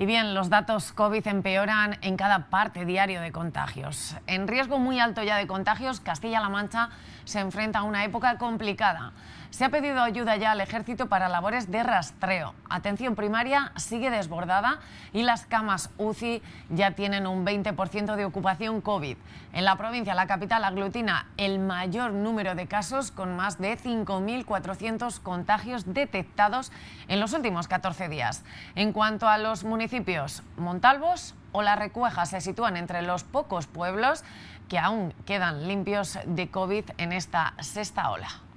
Y bien, los datos COVID empeoran en cada parte diario de contagios. En riesgo muy alto ya de contagios, Castilla-La Mancha se enfrenta a una época complicada. Se ha pedido ayuda ya al ejército para labores de rastreo. Atención primaria sigue desbordada y las camas UCI ya tienen un 20% de ocupación COVID. En la provincia, la capital aglutina el mayor número de casos con más de 5.400 contagios detectados en los últimos 14 días. En cuanto a los municipios, Montalvos o La Recueja se sitúan entre los pocos pueblos que aún quedan limpios de COVID en esta sexta ola.